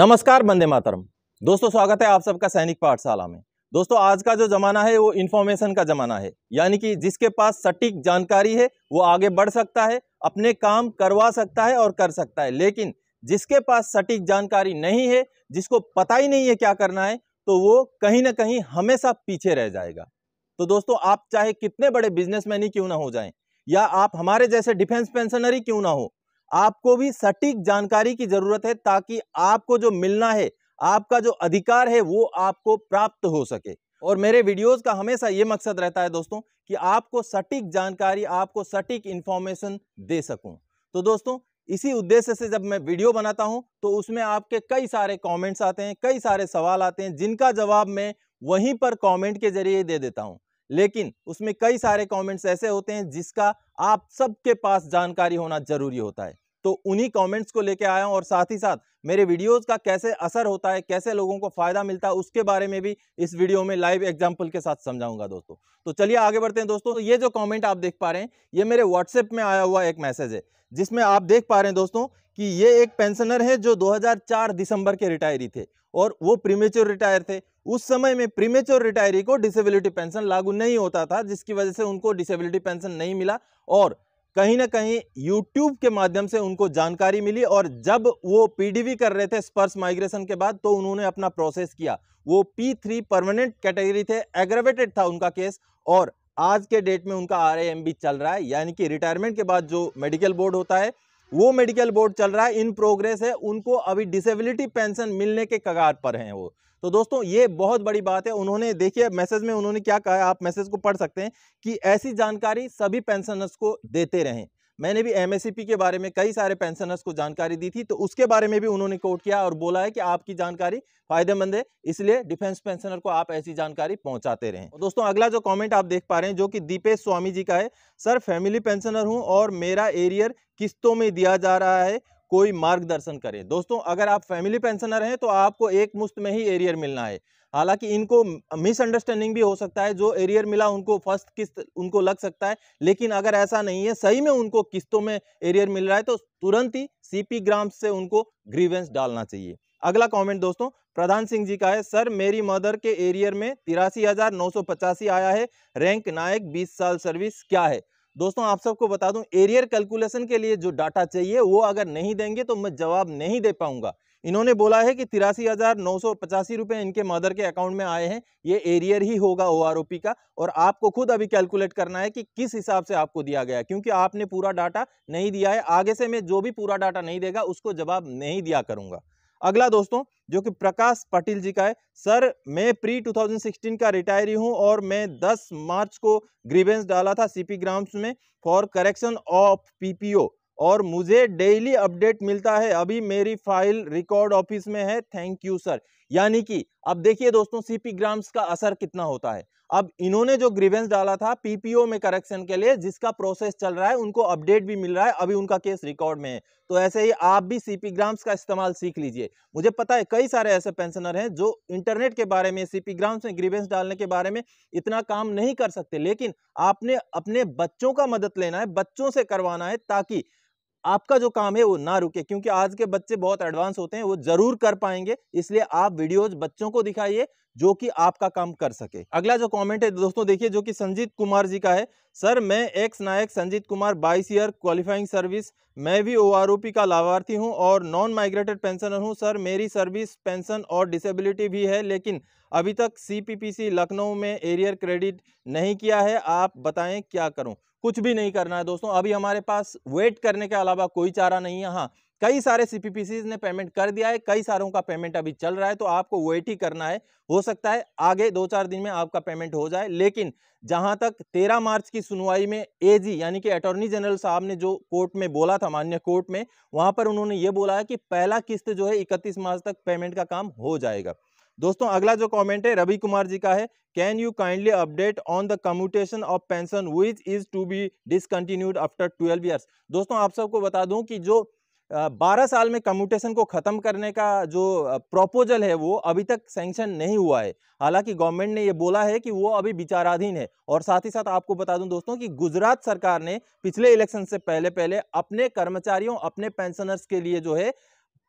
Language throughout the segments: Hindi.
नमस्कार बंदे मातरम दोस्तों स्वागत है आप सबका सैनिक पाठशाला में दोस्तों आज का जो ज़माना है वो इन्फॉर्मेशन का ज़माना है यानी कि जिसके पास सटीक जानकारी है वो आगे बढ़ सकता है अपने काम करवा सकता है और कर सकता है लेकिन जिसके पास सटीक जानकारी नहीं है जिसको पता ही नहीं है क्या करना है तो वो कहीं ना कहीं हमेशा पीछे रह जाएगा तो दोस्तों आप चाहे कितने बड़े बिजनेसमैन ही क्यों ना हो जाएं या आप हमारे जैसे डिफेंस पेंशनर ही क्यों ना हो आपको भी सटीक जानकारी की जरूरत है ताकि आपको जो मिलना है आपका जो अधिकार है वो आपको प्राप्त हो सके और मेरे वीडियोस का हमेशा ये मकसद रहता है दोस्तों कि आपको सटीक जानकारी आपको सटीक इन्फॉर्मेशन दे सकूं तो दोस्तों इसी उद्देश्य से जब मैं वीडियो बनाता हूं तो उसमें आपके कई सारे कमेंट्स आते हैं कई सारे सवाल आते हैं जिनका जवाब मैं वहीं पर कमेंट के जरिए दे देता हूं लेकिन उसमें कई सारे कमेंट्स ऐसे होते हैं जिसका आप सबके पास जानकारी होना जरूरी होता है तो उन्हीं कमेंट्स को लेके आया हूं और साथ ही साथ मेरे वीडियोस का कैसे असर होता है कैसे लोगों को फ़ायदा मिलता है उसके बारे में भी इस वीडियो में लाइव एग्जांपल के साथ समझाऊंगा दोस्तों तो चलिए आगे बढ़ते हैं दोस्तों तो ये जो कमेंट आप देख पा रहे हैं ये मेरे व्हाट्सएप में आया हुआ एक मैसेज है जिसमें आप देख पा रहे हैं दोस्तों कि ये एक पेंशनर है जो 2004 दिसंबर के रिटायरी थे और वो प्रीमेच्योर रिटायर थे उस समय में प्रीमेच्योर रिटायरी को डिसेबिलिटी पेंशन लागू नहीं होता था जिसकी वजह से उनको डिसेबिलिटी पेंशन नहीं मिला और कहीं ना कहीं यूट्यूब के माध्यम से उनको जानकारी मिली और जब वो पीडीवी कर रहे थे स्पर्श माइग्रेशन के बाद तो उन्होंने अपना प्रोसेस किया वो पी थ्री परमानेंट कैटेगरी थे एग्रेवेटेड था उनका केस और आज के डेट में उनका आर चल रहा है यानी कि रिटायरमेंट के बाद जो मेडिकल बोर्ड होता है वो मेडिकल बोर्ड चल रहा है इन प्रोग्रेस है उनको अभी डिसेबिलिटी पेंशन मिलने के कगार पर हैं वो तो दोस्तों ये बहुत बड़ी बात है उन्होंने देखिए मैसेज में उन्होंने क्या कहा आप मैसेज को पढ़ सकते हैं कि ऐसी जानकारी सभी पेंशनर्स को देते रहें मैंने भी एम के बारे में कई सारे पेंशनर्स को जानकारी दी थी तो उसके बारे में भी उन्होंने कोट किया और बोला है कि आपकी जानकारी फायदेमंद है इसलिए डिफेंस पेंशनर को आप ऐसी जानकारी पहुंचाते रहें तो दोस्तों अगला जो कमेंट आप देख पा रहे हैं जो कि दीपेश स्वामी जी का है सर फैमिली पेंशनर हूं और मेरा एरियर किस्तों में दिया जा रहा है कोई मार्गदर्शन करें दोस्तों अगर आप फैमिली पेंशनर हैं तो आपको एक मुफ्त में ही एरियर मिलना है हालांकि इनको मिसअंडरस्टैंडिंग भी हो सकता है जो एरियर मिला उनको फर्स्ट किस्त उनको लग सकता है लेकिन अगर ऐसा नहीं है सही में उनको किस्तों में एरियर मिल रहा है तो तुरंत ही सीपी ग्राम से उनको ग्रीवेंस डालना चाहिए अगला कमेंट दोस्तों प्रधान सिंह जी का है सर मेरी मदर के एरियर में तिरासी आया है रैंक नायक बीस साल सर्विस क्या है दोस्तों आप सबको बता दूं एरियर कैलकुलेशन के लिए जो डाटा चाहिए वो अगर नहीं देंगे तो मैं जवाब नहीं दे पाऊंगा इन्होंने बोला है कि तिरासी हज़ार नौ सौ पचासी रुपए इनके मदर के अकाउंट में आए हैं ये एरियर ही होगा ओ का और आपको खुद अभी कैलकुलेट करना है कि किस हिसाब से आपको दिया गया क्योंकि आपने पूरा डाटा नहीं दिया है आगे से मैं जो भी पूरा डाटा नहीं देगा उसको जवाब नहीं दिया करूंगा अगला दोस्तों जो कि प्रकाश पाटिल जी का है सर मैं प्री 2016 का रिटायरी हूं और मैं 10 मार्च को ग्रीवेंस डाला था सीपी ग्राम्स में फॉर करेक्शन ऑफ पीपीओ और मुझे डेली अपडेट मिलता है अभी मेरी फाइल रिकॉर्ड ऑफिस में है थैंक यू सर यानी कि अब देखिए दोस्तों सीपी ग्राम्स का असर कितना होता है अब इन्होंने जो ग्रीवेंस डाला था पीपीओ में करेक्शन के लिए जिसका प्रोसेस चल रहा है उनको अपडेट भी मिल रहा है अभी उनका केस रिकॉर्ड में है तो ऐसे ही आप भी सीपी ग्राम्स का इस्तेमाल सीख लीजिए मुझे पता है कई सारे ऐसे पेंशनर हैं जो इंटरनेट के बारे में सीपी ग्राम्स में ग्रीवेंस डालने के बारे में इतना काम नहीं कर सकते लेकिन आपने अपने बच्चों का मदद लेना है बच्चों से करवाना है ताकि आपका जो काम है वो ना रुके क्योंकि आज के बच्चे बहुत एडवांस होते हैं वो जरूर कर पाएंगे इसलिए आप वीडियोज बच्चों को दिखाइए जो कि आपका काम कर सके अगला जो कमेंट है दोस्तों देखिए जो कि संजीत कुमार जी का है सर मैं ex Naik Sanjeet Kumar 22 year qualifying service मैं भी ओ का लाभार्थी हूं और नॉन माइग्रेटेड पेंशनर हूं सर मेरी सर्विस पेंशन और डिसेबिलिटी भी है लेकिन अभी तक सीपीपीसी लखनऊ में एरियर क्रेडिट नहीं किया है आप बताएं क्या करूँ कुछ भी नहीं करना है दोस्तों अभी हमारे पास वेट करने के अलावा कोई चारा नहीं है हाँ कई सारे सी ने पेमेंट कर दिया है कई सारों का पेमेंट अभी चल रहा है तो आपको वेट ही करना है हो सकता है आगे दो चार दिन में आपका पेमेंट हो जाए लेकिन जहां तक 13 मार्च की सुनवाई में एजी यानी कि अटॉर्नी जनरल साहब ने जो कोर्ट में बोला था मान्य कोर्ट में वहां पर उन्होंने ये बोला है कि पहला किस्त जो है इकतीस मार्च तक पेमेंट का काम हो जाएगा दोस्तों अगला जो कमेंट है रवि कुमार जी का है can you kindly update on the commutation of pension which is to be discontinued after twelve years दोस्तों आप सबको बता दूं कि जो बारह साल में कम्यूटेशन को ख़त्म करने का जो प्रपोजल है वो अभी तक सैंक्शन नहीं हुआ है हालांकि गवर्नमेंट ने ये बोला है कि वो अभी विचाराधीन है और साथ ही साथ आपको बता दूं दोस्तों कि गुजरात सरकार ने पिछले इलेक्शन से पहले पहले अपने कर्मचारियों अपने पेंशनर्स के लिए जो है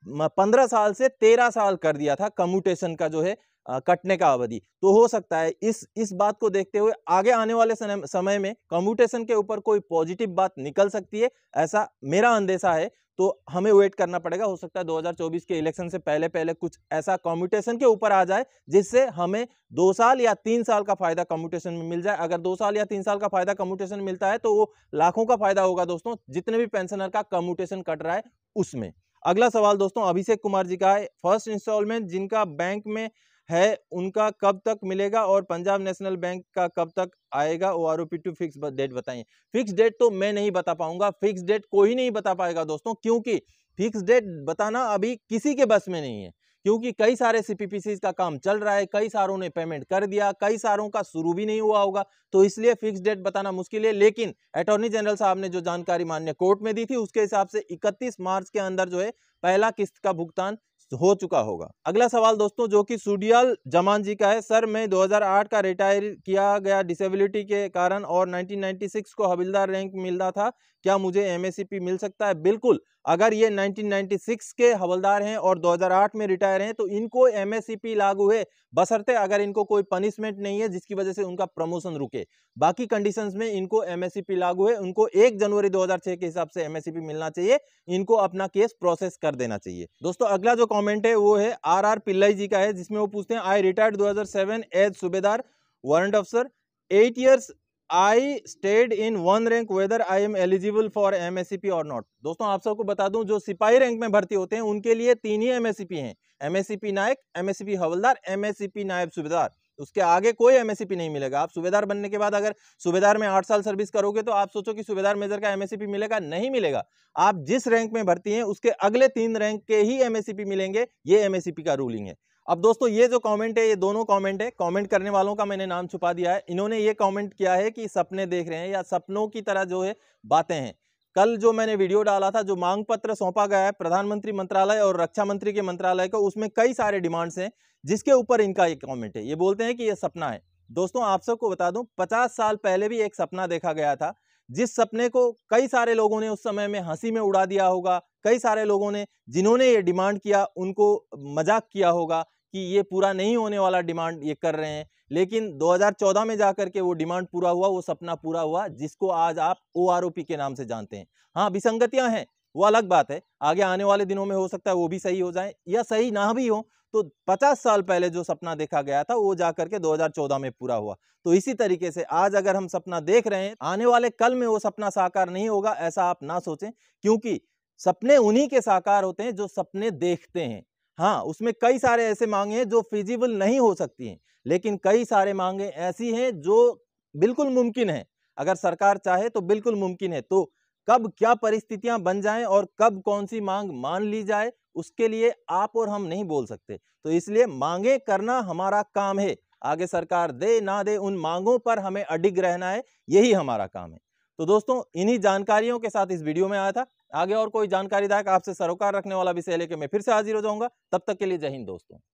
पंद्रह साल से तेरह साल कर दिया था कम्यूटेशन का जो है आ, कटने का अवधि तो हो सकता है इस इस बात को देखते हुए आगे आने वाले समय में कम्यूटेशन के ऊपर कोई पॉजिटिव बात निकल सकती है ऐसा मेरा अंदेशा है तो हमें वेट करना पड़ेगा हो सकता है 2024 के इलेक्शन से पहले पहले कुछ ऐसा कम्यूटेशन के ऊपर आ जाए जिससे हमें दो साल या तीन साल का फायदा कम्यूटेशन में मिल जाए अगर दो साल या तीन साल का फायदा कम्यूटेशन मिलता है तो वो लाखों का फायदा होगा दोस्तों जितने भी पेंशनर का कम्यूटेशन कट रहा है उसमें अगला सवाल दोस्तों अभिषेक कुमार जी का है फर्स्ट इंस्टॉलमेंट जिनका बैंक में है उनका कब तक मिलेगा और पंजाब नेशनल बैंक का कब तक आएगा O R O P two fix date बताइए फिक्स डेट तो मैं नहीं बता पाऊंगा फिक्स डेट कोई नहीं बता पाएगा दोस्तों क्योंकि फिक्स डेट बताना अभी किसी के बस में नहीं है क्योंकि कई सारे सीपीपीसी का काम चल रहा है कई सारों ने पेमेंट कर दिया कई सारों का शुरू भी नहीं हुआ होगा तो इसलिए फिक्स डेट बताना मुश्किल है लेकिन अटॉर्नी जनरल साहब ने जो जानकारी मान्य कोर्ट में दी थी उसके हिसाब से इकतीस मार्च के अंदर जो है पहला किस्त का भुगतान हो चुका होगा अगला सवाल दोस्तों जो कि सुडियाल जमान जी का है सर मैं 2008 का रिटायर किया गया डिसेबिलिटी के कारण और 1996 को हविलदार रैंक मिलता था क्या मुझे एम मिल सकता है बिल्कुल अगर ये 1996 के हवलदार हैं और 2008 में रिटायर हैं तो इनको एम लागू है बसरते अगर इनको कोई पनिशमेंट नहीं है जिसकी वजह से उनका प्रमोशन रुके बाकी कंडीशंस में इनको एम लागू है उनको 1 जनवरी 2006 के हिसाब से एम मिलना चाहिए इनको अपना केस प्रोसेस कर देना चाहिए दोस्तों अगला जो कमेंट है वो है आर आर पिल्लाई जी का है जिसमें वो पूछते हैं I retired 2007 as subedar warrant officer eight years I stayed in one rank whether I am eligible for M और नॉट दोस्तों आप सबको बता दूं जो सिपाही रैंक में भर्ती होते हैं उनके लिए तीन ही एम हैं M Naik M Havildar M Naib Subedar उसके आगे कोई एमएससीपी नहीं मिलेगा आप सुबेदार बनने के बाद अगर सुबेदार में आठ साल सर्विस करोगे तो आप सोचो कि सुबेदार मेजर का एमएससीपी मिलेगा नहीं मिलेगा आप जिस रैंक में भर्ती हैं उसके अगले तीन रैंक के ही एमएससीपी मिलेंगे ये एमएससीपी का रूलिंग है अब दोस्तों ये जो कमेंट है ये दोनों कमेंट है कमेंट करने वालों का मैंने नाम छुपा दिया है इन्होंने ये कमेंट किया है कि सपने देख रहे हैं या सपनों की तरह जो है बातें हैं कल जो मैंने वीडियो डाला था जो मांग पत्र सौंपा गया है प्रधानमंत्री मंत्रालय और रक्षा मंत्री के मंत्रालय को उसमें कई सारे डिमांड्स हैं जिसके ऊपर इनका एक कमेंट है ये बोलते हैं कि ये सपना है दोस्तों आप सबको बता दूं 50 साल पहले भी एक सपना देखा गया था जिस सपने को कई सारे लोगों ने उस समय में हंसी में उड़ा दिया होगा कई सारे लोगों ने जिन्होंने ये डिमांड किया उनको मजाक किया होगा कि ये पूरा नहीं होने वाला डिमांड ये कर रहे हैं लेकिन 2014 में जा के वो डिमांड पूरा हुआ वो सपना पूरा हुआ जिसको आज आप ओ के नाम से जानते हैं हाँ विसंगतियाँ हैं वो अलग बात है आगे आने वाले दिनों में हो सकता है वो भी सही हो जाए या सही ना भी हो तो 50 साल पहले जो सपना देखा गया था वो जा करके 2014 में पूरा हुआ तो इसी तरीके से आज अगर हम सपना देख रहे हैं आने वाले कल में वो सपना साकार नहीं होगा ऐसा आप ना सोचें क्योंकि सपने उन्हीं के साकार होते हैं जो सपने देखते हैं हाँ उसमें कई सारे ऐसे मांगे हैं जो फिजिबल नहीं हो सकती हैं लेकिन कई सारे मांगे ऐसी हैं जो बिल्कुल मुमकिन है अगर सरकार चाहे तो बिल्कुल मुमकिन है तो कब क्या परिस्थितियां बन जाएं और कब कौन सी मांग मान ली जाए उसके लिए आप और हम नहीं बोल सकते तो इसलिए मांगे करना हमारा काम है आगे सरकार दे ना दे उन मांगों पर हमें अडिग रहना है यही हमारा काम है तो दोस्तों इन्हीं जानकारियों के साथ इस वीडियो में आया था आगे और कोई जानकारीदायक आपसे सरोकार रखने वाला विषय लेके मैं फिर से हाजिर हो जाऊंगा तब तक के लिए जय हिंद दोस्तों